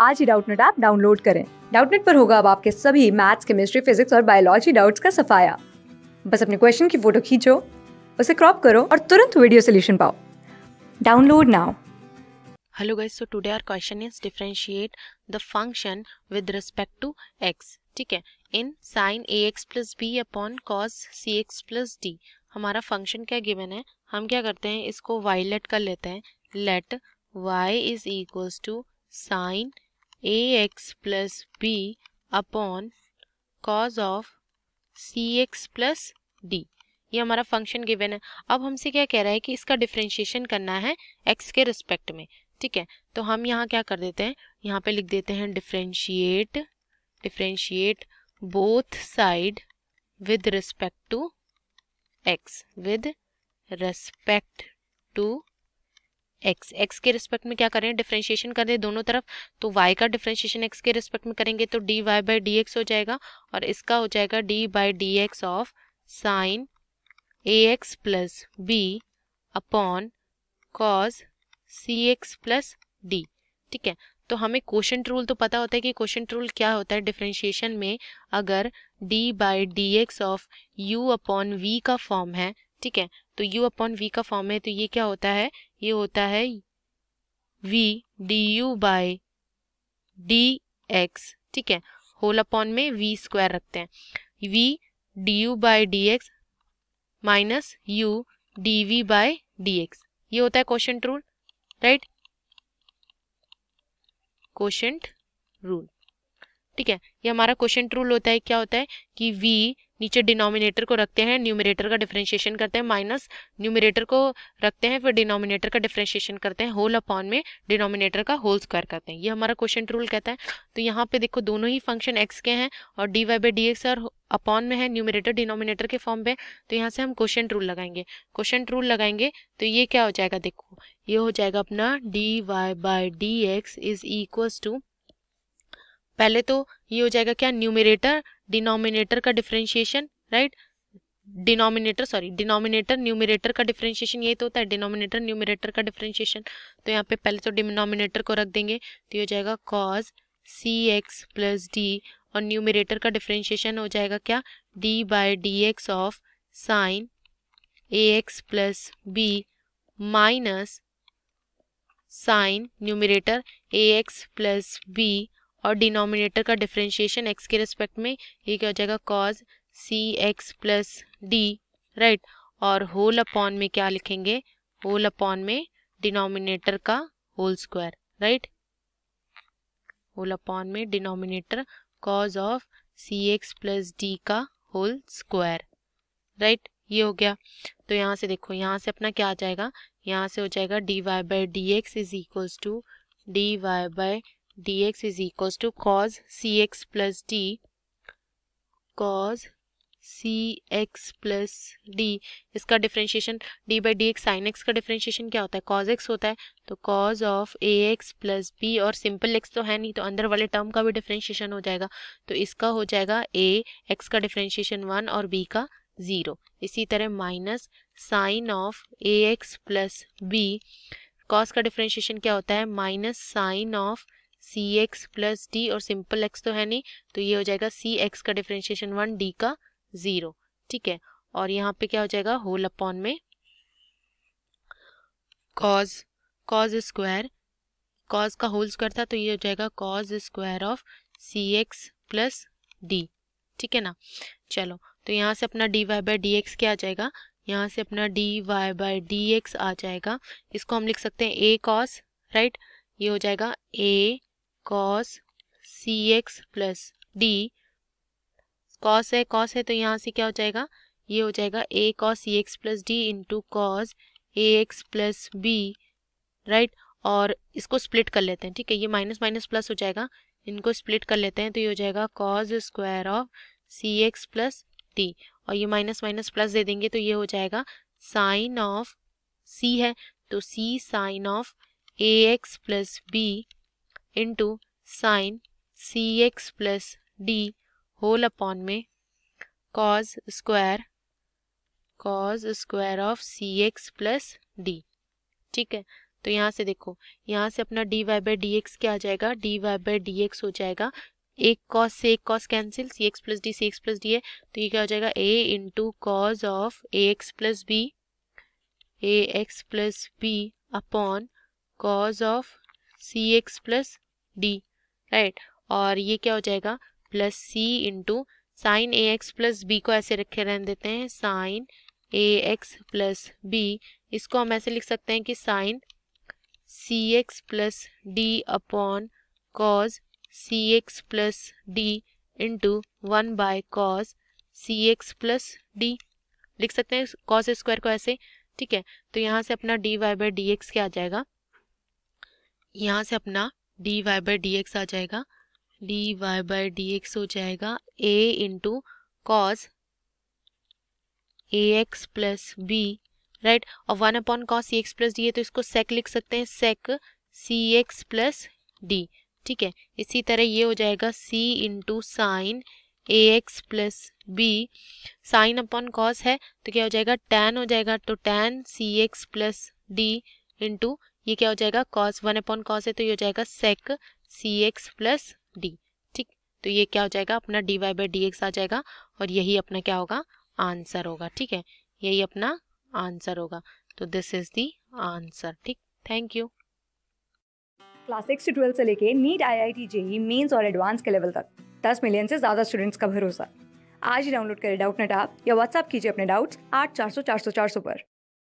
आज ही Doubtnut app download करें डाउटनेट पर होगा अब आपके सभी मैथ्स केमिस्ट्री फिजिक्स और बायोलॉजी डाउट्स का सफाया बस अपने क्वेश्चन की फोटो खींचो उसे क्रॉप करो और तुरंत वीडियो सोल्यूशन पाओ download now hello guys so today our question is differentiate the function with respect to x ठीक है in sine a x plus b upon cos c x plus d हमारा function क्या given है हम क्या करते हैं इसको वाई लेट कर लेते हैं let y is equals to sine a x plus b upon cos of c x plus d ये हमारा फंक्शन गिवन है अब हमसे क्या कह रहा है कि इसका डिफ्रेंशिएशन करना है एक्स के रिस्पेक्ट में ठीक है तो हम यहाँ क्या कर देते हैं यहाँ पे लिख देते हैं differentiate differentiate both side with respect to x with respect to x x के रिस्पेक्ट में क्या करें डिफ्रेंशिएशन कर दें दोनों तरफ तो वाई का डिफ्रेंशिएशन एक्स के रिस्पेक्ट में करेंगे तो d y by d x हो जाएगा और इसका हो जाएगा d by d x of sine a x plus b upon cos c x plus d ठीक है तो हमें क्वेश्चन रूल तो पता होता है कि क्वेश्चन रूल क्या होता है डिफ्रेंशिएशन में अगर d by d x of u upon v का फॉर्म है ठीक है तो u अपॉन वी का फॉर्म है तो ये क्या होता है ये होता है v d u by d x ठीक है होल अपॉन में वी स्क्वायर रखते हैं v d u by d x minus u d v by d x ये होता है question rule right question rule ठीक है ये हमारा क्वेश्चन रूल होता है क्या होता है कि वी नीचे डिनोमिनेटर को रखते हैं न्यूमिनेटर का डिफ्रेंशिएशन करते हैं माइनस न्यूमिनेटर को रखते हैं फिर डिनोमिनेटर का डिफ्रेंशिएशन करते हैं होल अपॉन में डिनोमिनेटर का होल स्क्वायर करते हैं ये हमारा क्वेश्चन रूल कहता है तो यहाँ पे देखो दोनों ही फंक्शन एक्स के हैं और d y by d x और अपॉन में है न्यूमिनेटर डिनोमिनेटर के फॉर्म पे तो यहाँ से हम क्वेश्चन रूल लगाएंगे क्वेश्चन रूल लगाएंगे तो ये क्या हो जाएगा देखो ये हो जाएगा अपना d y by d x is equals to पहले तो ये हो जाएगा क्या न्यूमिनेटर डिनोमिनेटर का differentiation right denominator sorry denominator numerator का डिफ्रेंशिएशन यही तो होता है डिनोमिनेटर न्यूमिनेटर का डिफ्रेंशिएशन तो यहाँ पे पहले तो डिनोमिनेटर को रख देंगे तो ये हो जाएगा cos c x plus d और न्यूमिनेटर का डिफ्रेंशिएशन हो जाएगा क्या d by d x of sine a x plus b minus sine numerator a x plus b और डिनोमिनेटर का डिफ्रेंशिएशन एक्स के रिस्पेक्ट में ये क्या हो जाएगा cos c x plus d right और होल अपॉन में क्या लिखेंगे होल अपॉन में डिनोमिनेटर का whole square right whole upon में denominator cause of c x plus d का होल स्क्वायर राइट ये हो गया तो यहाँ से देखो यहाँ से अपना क्या आ जाएगा यहाँ से हो जाएगा d y by d x is equals to d y by dx is equals to cos cx plus d cos c x plus d इसका differentiation d by d x sine x का differentiation क्या होता है cos x होता है तो cos of a x plus b और simple x तो है नहीं तो अंदर वाले टर्म का भी डिफ्रेंशिएशन हो जाएगा तो इसका हो जाएगा ए एक्स का डिफ्रेंशिएशन वन और बी का ज़ीरो इसी तरह minus sine of a x plus b cos का डिफ्रेंशिएशन क्या होता है minus sine of c x plus d और सिंपल एक्स तो है नहीं तो ये हो जाएगा सी एक्स का डिफ्रेंशिएशन वन डी का ज़ीरो ठीक है और यहाँ पे क्या हो जाएगा होल अपॉन में कॉज कॉज स्क्वायर कॉज का होल स्क्वायर था तो ये हो जाएगा cos square of c x plus d ठीक है ना चलो तो यहाँ से अपना d y by d x क्या आ जाएगा यहाँ से अपना d y by d x आ जाएगा इसको हम लिख सकते हैं ए कॉस राइट ये हो जाएगा a cos c x plus d cos है कॉस है तो यहाँ से क्या हो जाएगा ये हो जाएगा a cos c x plus d into cos a x plus b right और इसको स्प्लिट कर लेते हैं ठीक है ये माइनस माइनस प्लस हो जाएगा इनको स्प्लिट कर लेते हैं तो ये हो जाएगा cos square of c x plus d और ये माइनस माइनस प्लस दे देंगे तो ये हो जाएगा साइन ऑफ सी है तो c sine of a x plus b into sine c x plus d whole upon में cos square cos square of c x plus d ठीक है तो यहाँ से देखो यहाँ से अपना d y by d x क्या आ जाएगा d y by d x हो जाएगा एक कॉस से एक cos cancel c x plus d c x plus d है तो ये क्या हो जाएगा a into cos of a x plus b a x plus b upon cos of c x plus d right और ये क्या हो जाएगा plus c into sine a x plus b को ऐसे रखे रहने देते हैं sine a x plus b इसको हम ऐसे लिख सकते हैं कि sine c x plus d upon cos c x plus d into one by cos c x plus d लिख सकते हैं कॉज स्क्वायर को ऐसे ठीक है तो यहाँ से अपना d y by d x क्या आ जाएगा यहाँ से अपना d y by d x आ जाएगा d y by d x हो जाएगा a into cos a x plus b right और one upon cos c x plus d है तो इसको सेक लिख सकते हैं sec c x plus d ठीक है इसी तरह ये हो जाएगा c into sine a x plus B sine upon cos है तो क्या हो जाएगा टेन हो जाएगा तो tan c x plus d into ये क्या हो जाएगा कॉस वन अपॉन कॉस है तो ये हो जाएगा sec c x plus d ठीक तो ये क्या हो जाएगा अपना d y by d x आ जाएगा और यही अपना क्या होगा आंसर होगा ठीक है यही अपना आंसर होगा तो दिस इज दी आंसर ठीक थैंक यू क्लास सिक्स से ट्वेल्थ से लेके NEET I I T JEE mains और एडवांस के लेवल तक दस मिलियन से ज्यादा स्टूडेंट्स का भरोसा आज ही डाउनलोड करें डाउट नेट आप या व्हाट्सअप कीजिए अपने डाउट्स आठ चार सौ चार सौ चार सौ पर